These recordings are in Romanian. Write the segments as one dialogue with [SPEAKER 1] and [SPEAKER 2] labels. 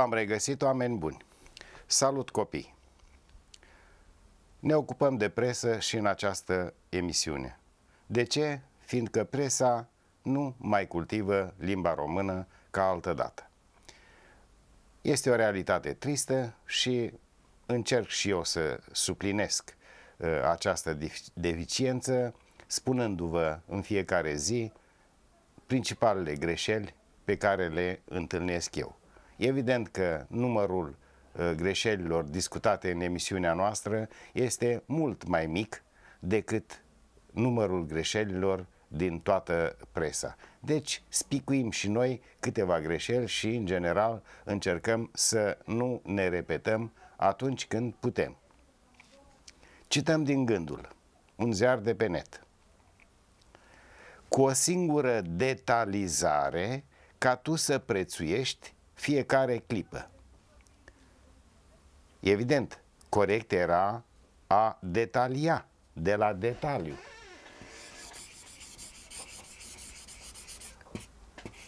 [SPEAKER 1] v-am regăsit, oameni buni! Salut, copii! Ne ocupăm de presă și în această emisiune. De ce? Fiindcă presa nu mai cultivă limba română ca altă dată. Este o realitate tristă și încerc și eu să suplinesc uh, această deficiență, spunându-vă în fiecare zi principalele greșeli pe care le întâlnesc eu. Evident că numărul uh, greșelilor discutate în emisiunea noastră este mult mai mic decât numărul greșelilor din toată presa. Deci spicuim și noi câteva greșeli și, în general, încercăm să nu ne repetăm atunci când putem. Cităm din gândul, un ziar de pe net. Cu o singură detalizare, ca tu să prețuiești fiecare clipă. Evident, corect era a detalia, de la detaliu.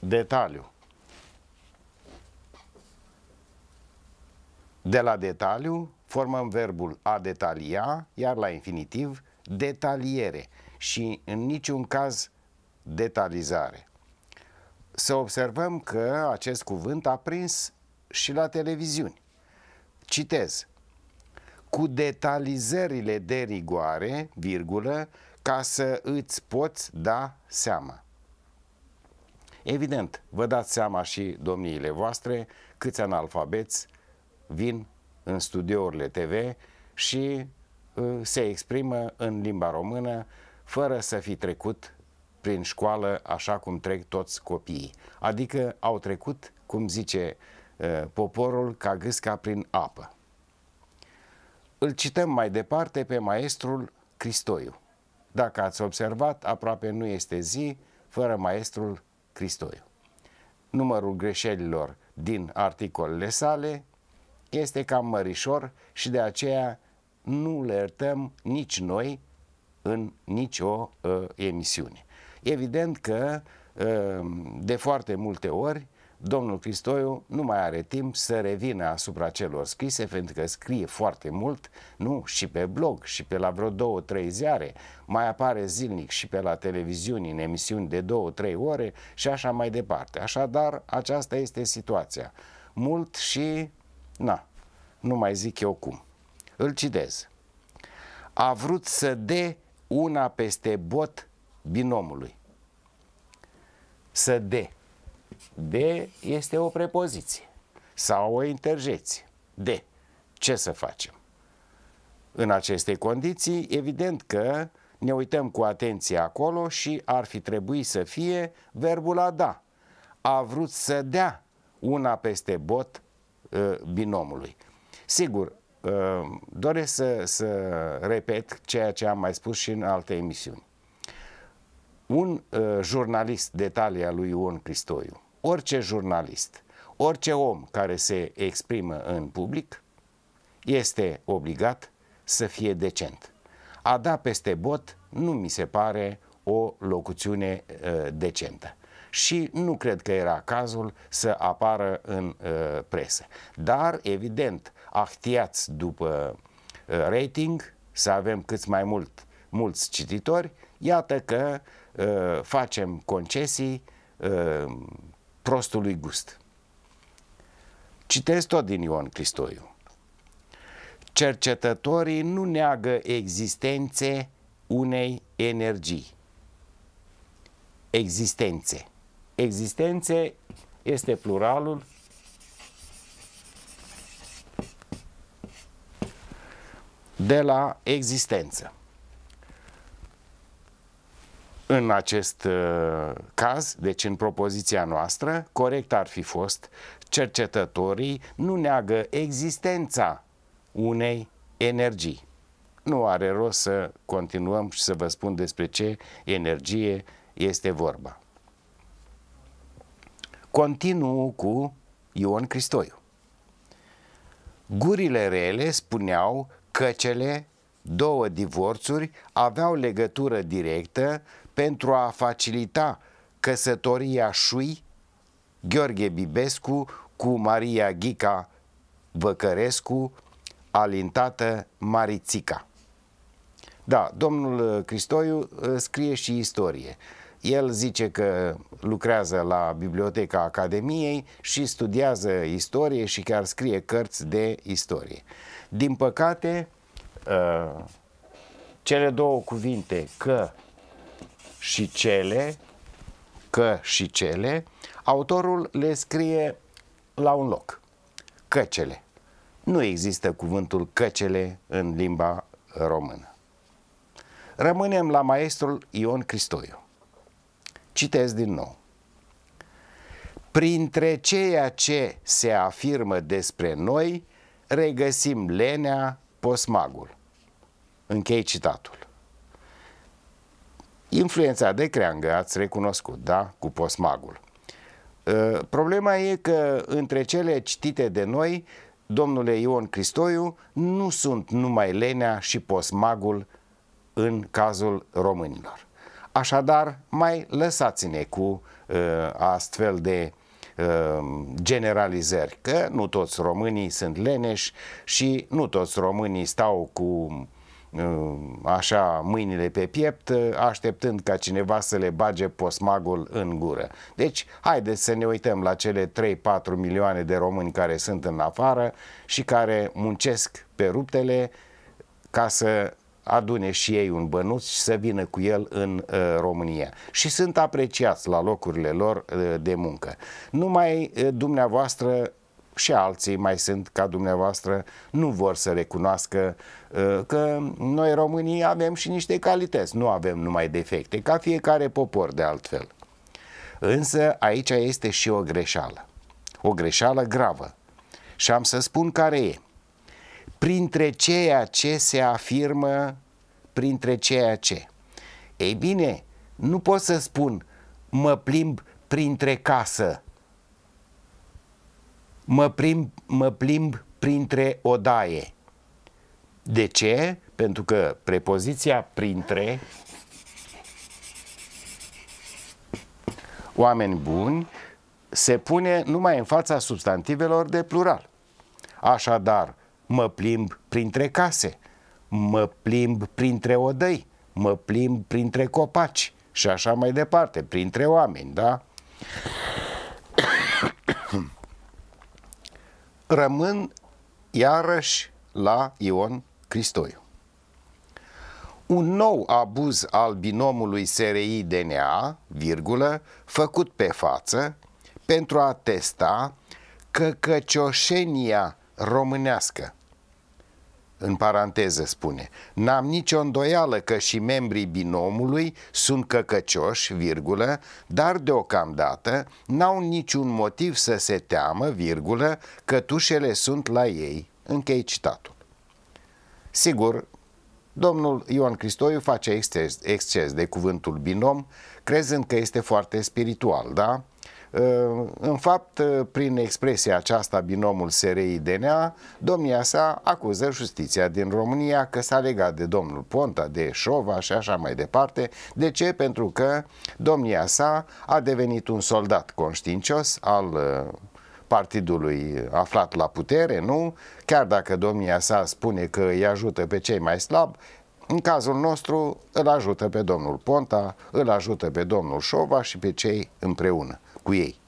[SPEAKER 1] Detaliu. De la detaliu formăm verbul a detalia, iar la infinitiv detaliere și în niciun caz detalizare să observăm că acest cuvânt a prins și la televiziuni. Citez. Cu detalizările de rigoare, virgulă, ca să îți poți da seama. Evident, vă dați seama și domniile voastre câți analfabeți vin în studiourile TV și uh, se exprimă în limba română fără să fi trecut prin școală așa cum trec toți copiii. Adică au trecut, cum zice uh, poporul, ca gâsca prin apă. Îl cităm mai departe pe maestrul Cristoiu. Dacă ați observat, aproape nu este zi fără maestrul Cristoiu. Numărul greșelilor din articolele sale este cam mărișor și de aceea nu le iertăm nici noi în nicio uh, emisiune. Evident că ehm, de foarte multe ori domnul Cristoiu nu mai are timp să revină asupra celor scrise, pentru că scrie foarte mult, nu, și pe blog, și pe la vreo două, trei ziare, mai apare zilnic și pe la televiziuni în emisiuni de două, trei ore și așa mai departe. Așadar, aceasta este situația. Mult și, na, nu mai zic eu cum. Îl citez. A vrut să de una peste bot binomului. Să de. De este o prepoziție sau o interjecție. De. Ce să facem? În aceste condiții, evident că ne uităm cu atenție acolo și ar fi trebuit să fie verbul a da. A vrut să dea una peste bot binomului. Ă, Sigur, ă, doresc să, să repet ceea ce am mai spus și în alte emisiuni un uh, jurnalist de talia lui Ion Cristoiu, orice jurnalist, orice om care se exprimă în public, este obligat să fie decent. A da peste bot nu mi se pare o locuțiune uh, decentă. Și nu cred că era cazul să apară în uh, presă. Dar, evident, ahtiați după uh, rating, să avem cât mai mult, mulți cititori, iată că Eh, facem concesii eh, prostului gust. Citez tot din Ion Cristoiu. Cercetătorii nu neagă existențe unei energii. Existențe. Existențe este pluralul de la existență. În acest uh, caz, deci în propoziția noastră, corect ar fi fost cercetătorii nu neagă existența unei energii. Nu are rost să continuăm și să vă spun despre ce energie este vorba. Continuu cu Ion Cristoiu. Gurile rele spuneau că cele două divorțuri aveau legătură directă pentru a facilita căsătoria șui Gheorghe Bibescu cu Maria Ghica Văcărescu, alintată Marițica. Da, domnul Cristoiu uh, scrie și istorie. El zice că lucrează la Biblioteca Academiei și studiază istorie și chiar scrie cărți de istorie. Din păcate, uh, cele două cuvinte că și cele, că și cele, autorul le scrie la un loc. Căcele. Nu există cuvântul căcele în limba română. Rămânem la maestrul Ion Cristoiu. Citez din nou. Printre ceea ce se afirmă despre noi, regăsim lenea, posmagul. Închei citatul. Influența de creangă ați recunoscut, da? Cu posmagul. Ă, problema e că între cele citite de noi, domnule Ion Cristoiu, nu sunt numai lenea și posmagul în cazul românilor. Așadar, mai lăsați-ne cu uh, astfel de uh, generalizări, că nu toți românii sunt leneși și nu toți românii stau cu Ă, așa mâinile pe piept, ă, așteptând ca cineva să le bage posmagul în gură. Deci, haideți să ne uităm la cele 3-4 milioane de români care sunt în afară și care muncesc pe ruptele ca să adune și ei un bănuț și să vină cu el în uh, România. Și sunt apreciați la locurile lor uh, de muncă. Numai uh, dumneavoastră și alții mai sunt ca dumneavoastră, nu vor să recunoască uh, că noi românii avem și niște calități, nu avem numai defecte, ca fiecare popor de altfel. Însă aici este și o greșeală, o greșeală gravă și am să spun care e. Printre ceea ce se afirmă, printre ceea ce. Ei bine, nu pot să spun mă plimb printre casă mă, prim, mă plimb printre odaie. De ce? Pentru că prepoziția printre oameni buni se pune numai în fața substantivelor de plural. Așadar, mă plimb printre case, mă plimb printre odăi, mă plimb printre copaci și așa mai departe, printre oameni, da? rămân iarăși la Ion Cristoiu. Un nou abuz al binomului SRI-DNA, virgulă, făcut pe față, pentru a testa căcăcioșenia românească în paranteză spune, n-am nicio îndoială că și membrii binomului sunt căcăcioși, virgulă, dar deocamdată n-au niciun motiv să se teamă, virgulă, că tușele sunt la ei. Închei citatul. Sigur, domnul Ioan Cristoiu face exces, exces de cuvântul binom, crezând că este foarte spiritual, da? În fapt, prin expresia aceasta, binomul SRI-DNA, domnia sa acuză justiția din România că s-a legat de domnul Ponta, de Șova și așa mai departe. De ce? Pentru că domnia sa a devenit un soldat conștiincios al uh, partidului aflat la putere, nu? Chiar dacă domnia sa spune că îi ajută pe cei mai slabi, în cazul nostru îl ajută pe domnul Ponta, îl ajută pe domnul Șova și pe cei împreună cu ei.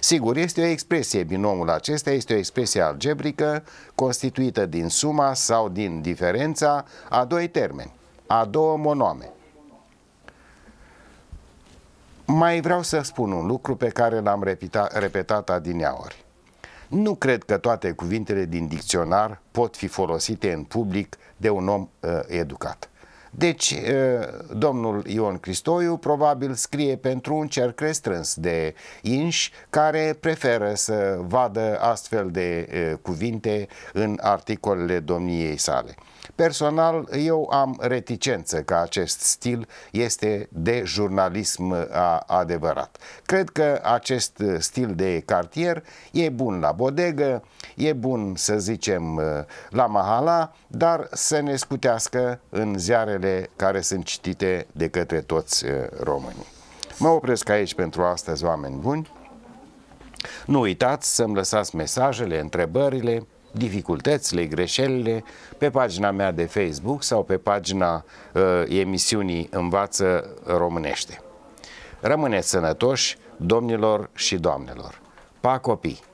[SPEAKER 1] Sigur, este o expresie, binomul acesta este o expresie algebrică constituită din suma sau din diferența a doi termeni, a două monome. Mai vreau să spun un lucru pe care l-am repetat, repetat adineaori. Nu cred că toate cuvintele din dicționar pot fi folosite în public de un om uh, educat. Deci, domnul Ion Cristoiu probabil scrie pentru un cerc restrâns de inși care preferă să vadă astfel de cuvinte în articolele domniei sale. Personal, eu am reticență că acest stil este de jurnalism adevărat. Cred că acest stil de cartier e bun la bodegă, e bun, să zicem, la mahala, dar să ne scutească în ziarele cele care sunt citite de către toți uh, românii. Mă opresc aici pentru astăzi, oameni buni. Nu uitați să-mi lăsați mesajele, întrebările, dificultățile, greșelile pe pagina mea de Facebook sau pe pagina uh, emisiunii Învață Românește. Rămâneți sănătoși, domnilor și doamnelor! Pa copii!